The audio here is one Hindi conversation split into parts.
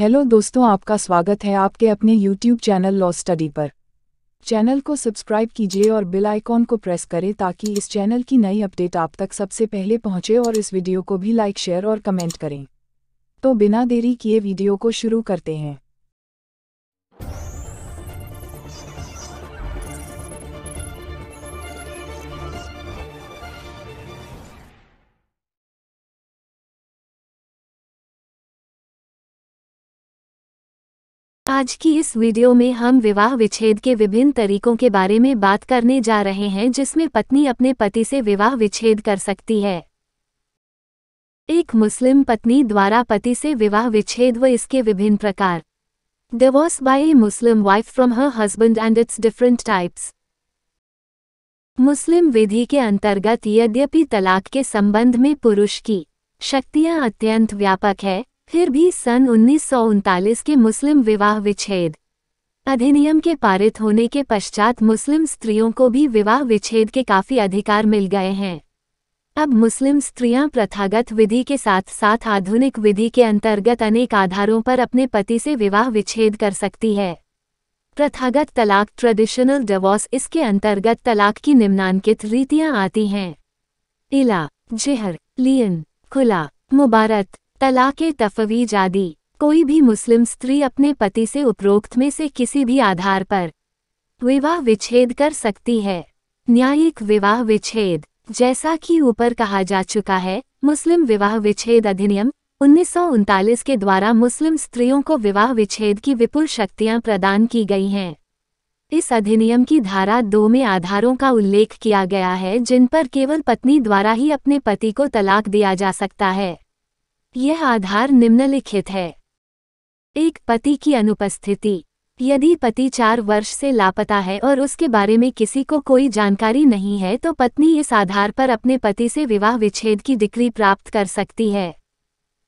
हेलो दोस्तों आपका स्वागत है आपके अपने YouTube चैनल लॉ स्टडी पर चैनल को सब्सक्राइब कीजिए और बेल आइकॉन को प्रेस करें ताकि इस चैनल की नई अपडेट आप तक सबसे पहले पहुंचे और इस वीडियो को भी लाइक शेयर और कमेंट करें तो बिना देरी किए वीडियो को शुरू करते हैं आज की इस वीडियो में हम विवाह विच्छेद के विभिन्न तरीकों के बारे में बात करने जा रहे हैं जिसमें पत्नी अपने पति से विवाह विच्छेद कर सकती है एक मुस्लिम पत्नी द्वारा पति से विवाह विच्छेद व इसके विभिन्न प्रकार divorce by a Muslim wife from her husband and its different types Muslim विधि के अंतर्गत यद्यपि तलाक के संबंध में पुरुष की शक्तियां अत्यंत व्यापक है फिर भी सन उन्नीस के मुस्लिम विवाह विच्छेद अधिनियम के पारित होने के पश्चात मुस्लिम स्त्रियों को भी विवाह विच्छेद के काफ़ी अधिकार मिल गए हैं अब मुस्लिम स्त्रियां प्रथागत विधि के साथ साथ आधुनिक विधि के अंतर्गत अनेक आधारों पर अपने पति से विवाह विच्छेद कर सकती है प्रथागत तलाक ट्रेडिशनल डिवोर्स इसके अंतर्गत तलाक की निम्नांकित रीतियां आती हैं इला जिहर लियन खुला मुबारत तलाक तफवीज आदि कोई भी मुस्लिम स्त्री अपने पति से उपरोक्त में से किसी भी आधार पर विवाह विच्छेद कर सकती है न्यायिक विवाह विच्छेद जैसा कि ऊपर कहा जा चुका है मुस्लिम विवाह विच्छेद अधिनियम उन्नीस के द्वारा मुस्लिम स्त्रियों को विवाह विच्छेद की विपुल शक्तियां प्रदान की गई हैं इस अधिनियम की धारा दो में आधारों का उल्लेख किया गया है जिन पर केवल पत्नी द्वारा ही अपने पति को तलाक दिया जा सकता है यह आधार निम्नलिखित है एक पति की अनुपस्थिति यदि पति चार वर्ष से लापता है और उसके बारे में किसी को कोई जानकारी नहीं है तो पत्नी इस आधार पर अपने पति से विवाह विच्छेद की डिक्री प्राप्त कर सकती है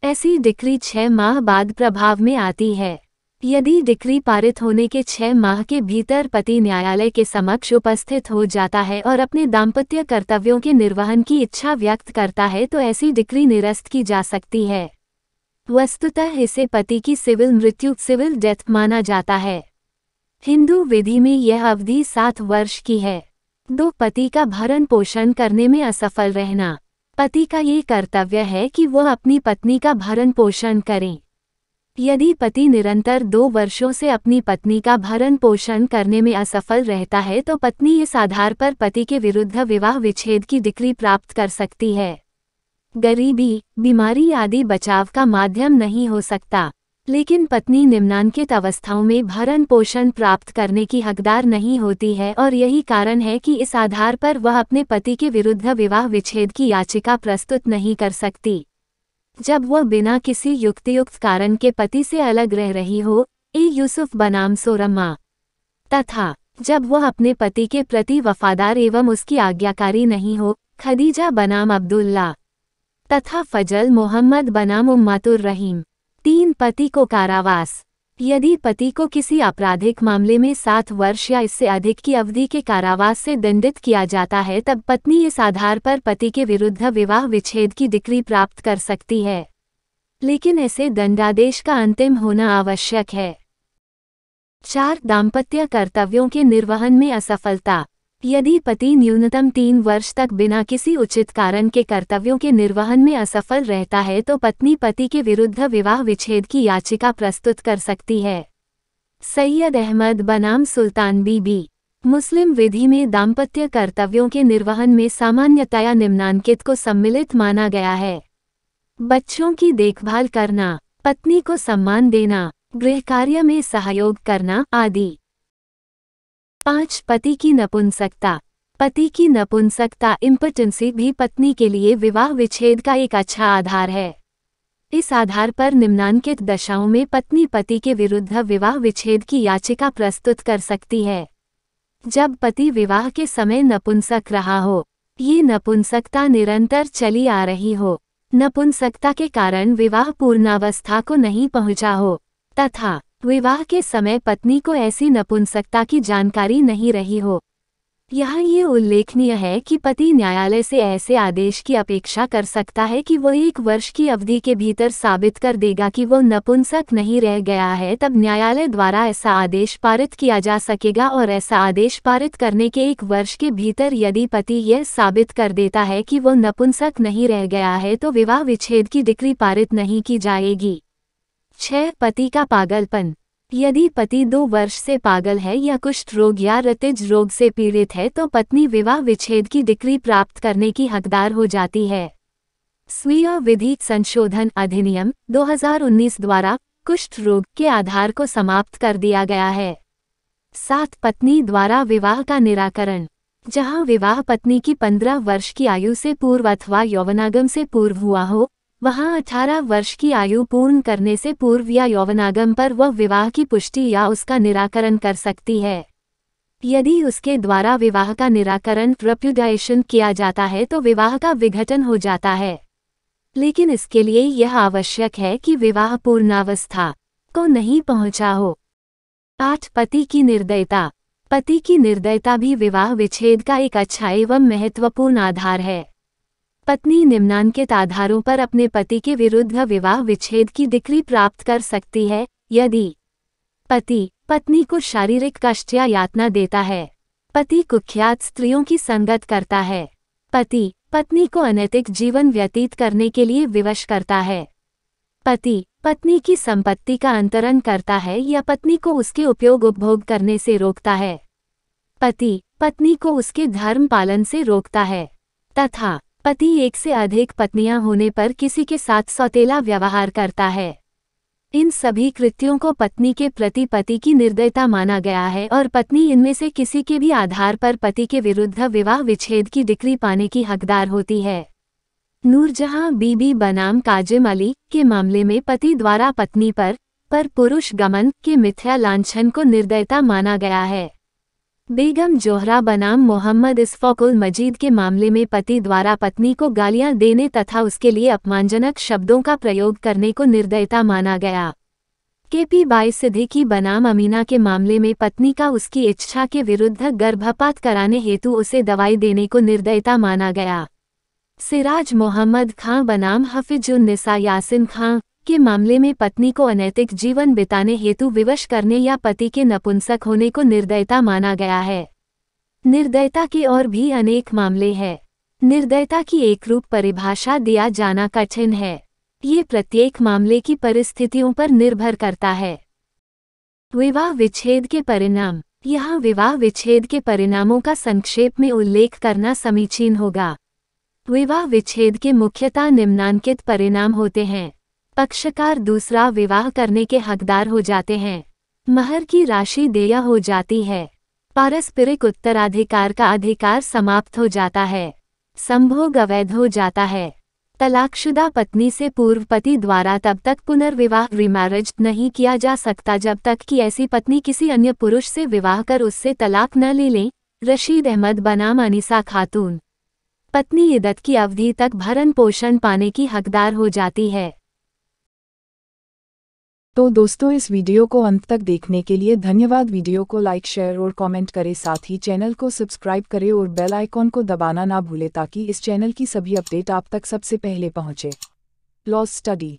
ऐसी डिक्री छह माह बाद प्रभाव में आती है यदि डिक्री पारित होने के छह माह के भीतर पति न्यायालय के समक्ष उपस्थित हो जाता है और अपने दाम्पत्य कर्तव्यों के निर्वहन की इच्छा व्यक्त करता है तो ऐसी डिक्री निरस्त की जा सकती है वस्तुतः इसे पति की सिविल मृत्यु सिविल डेथ माना जाता है हिंदू विधि में यह अवधि सात वर्ष की है दो पति का भरण पोषण करने में असफल रहना पति का ये कर्तव्य है कि वह अपनी पत्नी का भरण पोषण करें यदि पति निरंतर दो वर्षों से अपनी पत्नी का भरण पोषण करने में असफल रहता है तो पत्नी इस आधार पर पति के विरुद्ध विवाह विच्छेद की डिक्री प्राप्त कर सकती है गरीबी बीमारी आदि बचाव का माध्यम नहीं हो सकता लेकिन पत्नी निम्नांकित अवस्थाओं में भरण पोषण प्राप्त करने की हकदार नहीं होती है और यही कारण है कि इस आधार पर वह अपने पति के विरुद्ध विवाह विच्छेद की याचिका प्रस्तुत नहीं कर सकती जब वह बिना किसी युक्तियुक्त कारण के पति से अलग रह रही हो ए यूसुफ बनाम सोरम्मा तथा जब वह अपने पति के प्रति वफादार एवं उसकी आज्ञाकारी नहीं हो खदीजा बनाम अब्दुल्ला तथा फजल मोहम्मद बनाम उम्मतुर रहीम तीन पति को कारावास यदि पति को किसी आपराधिक मामले में सात वर्ष या इससे अधिक की अवधि के कारावास से दंडित किया जाता है तब पत्नी इस आधार पर पति के विरुद्ध विवाह विच्छेद की डिक्री प्राप्त कर सकती है लेकिन ऐसे दंडादेश का अंतिम होना आवश्यक है चार दाम्पत्य कर्तव्यों के निर्वहन में असफलता यदि पति न्यूनतम तीन वर्ष तक बिना किसी उचित कारण के कर्तव्यों के निर्वहन में असफल रहता है तो पत्नी पति के विरुद्ध विवाह विच्छेद की याचिका प्रस्तुत कर सकती है सैयद अहमद बनाम सुल्तान बीबी मुस्लिम विधि में दाम्पत्य कर्तव्यों के निर्वहन में सामान्यतया निम्नांकित को सम्मिलित माना गया है बच्चों की देखभाल करना पत्नी को सम्मान देना गृह कार्य में सहयोग करना आदि पाँच पति की नपुंसकता पति की नपुंसकता इम्पटेंसी भी पत्नी के लिए विवाह विच्छेद का एक अच्छा आधार है इस आधार पर निम्नांकित दशाओं में पत्नी पति के विरुद्ध विवाह विच्छेद की याचिका प्रस्तुत कर सकती है जब पति विवाह के समय नपुंसक रहा हो ये नपुंसकता निरंतर चली आ रही हो नपुंसकता के कारण विवाह पूर्णावस्था को नहीं पहुंचा हो तथा विवाह के समय पत्नी को ऐसी नपुंसकता की जानकारी नहीं रही हो यहाँ ये उल्लेखनीय है कि पति न्यायालय से ऐसे आदेश की अपेक्षा कर सकता है कि वह एक वर्ष की अवधि के भीतर साबित कर देगा कि वह नपुंसक नहीं रह गया है तब न्यायालय द्वारा ऐसा आदेश पारित किया जा सकेगा और ऐसा आदेश पारित करने के एक वर्ष के भीतर यदि पति यह साबित कर देता है कि वह नपुंसक नहीं रह गया है तो विवाह विच्छेद की डिक्री पारित नहीं की जाएगी छह पति का पागलपन यदि पति दो वर्ष से पागल है या कुष्ठ रोग या रतिज रोग से पीड़ित है तो पत्नी विवाह विच्छेद की डिग्री प्राप्त करने की हकदार हो जाती है स्वीय विधि संशोधन अधिनियम 2019 द्वारा कुष्ठ रोग के आधार को समाप्त कर दिया गया है सात पत्नी द्वारा विवाह का निराकरण जहां विवाह पत्नी की 15 वर्ष की आयु से पूर्व अथवा यौवनागम से पूर्व हुआ हो वहां अठारह वर्ष की आयु पूर्ण करने से पूर्व या यौवनागम पर वह विवाह की पुष्टि या उसका निराकरण कर सकती है यदि उसके द्वारा विवाह का निराकरण प्रप्युडाइशन किया जाता है तो विवाह का विघटन हो जाता है लेकिन इसके लिए यह आवश्यक है कि विवाह पूर्णावस्था को नहीं पहुंचा हो आठ पति की निर्दयता पति की निर्दयता भी विवाह विच्छेद का एक अच्छा एवं महत्वपूर्ण आधार है पत्नी निम्नांकित आधारों पर अपने पति के विरुद्ध विवाह विच्छेद की डिक्री प्राप्त कर सकती है यदि पति पत्नी को शारीरिक कष्ट या यातना देता है पति कुख्यात स्त्रियों की संगत करता है पति पत्नी को अनैतिक जीवन व्यतीत करने के लिए विवश करता है पति पत्नी की संपत्ति का अंतरण करता है या पत्नी को उसके उपयोग उपभोग करने से रोकता है पति पत्नी को उसके धर्म पालन से रोकता है तथा पति एक से अधिक पत्नियां होने पर किसी के साथ सौतेला व्यवहार करता है इन सभी कृत्यों को पत्नी के प्रति पति की निर्दयता माना गया है और पत्नी इनमें से किसी के भी आधार पर पति के विरुद्ध विवाह विच्छेद की डिक्री पाने की हकदार होती है नूरजहां बीबी बनाम काजिम अली के मामले में पति द्वारा पत्नी पर पर पुरुष गमन के मिथ्या लांछन को निर्दयता माना गया है बेगम जोहरा बनाम मोहम्मद इसफोकुल मजीद के मामले में पति द्वारा पत्नी को गालियां देने तथा उसके लिए अपमानजनक शब्दों का प्रयोग करने को निर्दयता माना गया के पी बाई सिद्दीकी बनाम अमीना के मामले में पत्नी का उसकी इच्छा के विरुद्ध गर्भपात कराने हेतु उसे दवाई देने को निर्दयता माना गया सिराज मोहम्मद खां बनाम हफिजुन्निसा यासिन खां के मामले में पत्नी को अनैतिक जीवन बिताने हेतु विवश करने या पति के नपुंसक होने को निर्दयता माना गया है निर्दयता के और भी अनेक मामले हैं निर्दयता की एक रूप परिभाषा दिया जाना कठिन है ये प्रत्येक मामले की परिस्थितियों पर निर्भर करता है विवाह विच्छेद के परिणाम यहाँ विवाह विच्छेद के परिणामों का संक्षेप में उल्लेख करना समीचीन होगा विवाह विच्छेद के मुख्यतः निम्नांकित परिणाम होते हैं पक्षकार दूसरा विवाह करने के हकदार हो जाते हैं महर की राशि देय हो जाती है पारस्परिक उत्तराधिकार का अधिकार समाप्त हो जाता है संभोग अवैध हो जाता है तलाकशुदा पत्नी से पूर्व पति द्वारा तब तक पुनर्विवाह रिमैरिज नहीं किया जा सकता जब तक कि ऐसी पत्नी किसी अन्य पुरुष से विवाह कर उससे तलाक न ले लें रशीद अहमद बनाम अनिसा खातून पत्नी इदत की अवधि तक भरण पोषण पाने की हकदार हो जाती है तो दोस्तों इस वीडियो को अंत तक देखने के लिए धन्यवाद वीडियो को लाइक शेयर और कमेंट करें साथ ही चैनल को सब्सक्राइब करें और बेल आइकॉन को दबाना ना भूलें ताकि इस चैनल की सभी अपडेट आप तक सबसे पहले पहुंचे लॉस स्टडी